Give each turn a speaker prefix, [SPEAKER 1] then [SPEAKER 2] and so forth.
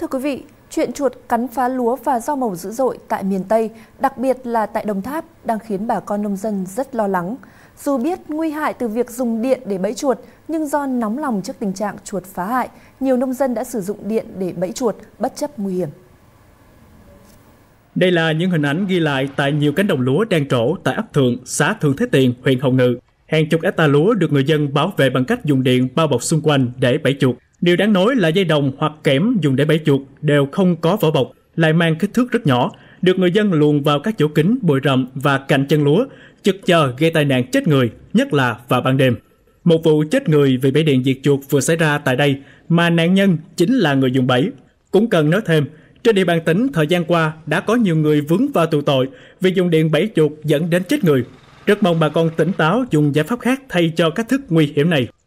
[SPEAKER 1] Thưa quý vị, chuyện chuột cắn phá lúa và rau màu dữ dội tại miền Tây, đặc biệt là tại Đồng Tháp, đang khiến bà con nông dân rất lo lắng. Dù biết nguy hại từ việc dùng điện để bẫy chuột, nhưng do nóng lòng trước tình trạng chuột phá hại, nhiều nông dân đã sử dụng điện để bẫy chuột bất chấp nguy hiểm.
[SPEAKER 2] Đây là những hình ảnh ghi lại tại nhiều cánh đồng lúa đang trổ tại ấp Thượng, xã Thượng Thế Tiền, huyện Hồng Ngự. Hàng chục hecta lúa được người dân bảo vệ bằng cách dùng điện bao bọc xung quanh để bẫy chuột. Điều đáng nói là dây đồng hoặc kẽm dùng để bẫy chuột đều không có vỏ bọc, lại mang kích thước rất nhỏ, được người dân luồn vào các chỗ kính, bụi rậm và cạnh chân lúa, chực chờ gây tai nạn chết người, nhất là vào ban đêm. Một vụ chết người vì bẫy điện diệt chuột vừa xảy ra tại đây mà nạn nhân chính là người dùng bẫy. Cũng cần nói thêm, trên địa bàn tỉnh thời gian qua đã có nhiều người vướng vào tù tội vì dùng điện bẫy chuột dẫn đến chết người.
[SPEAKER 3] Rất mong bà con tỉnh táo dùng giải pháp khác thay cho cách thức nguy hiểm này.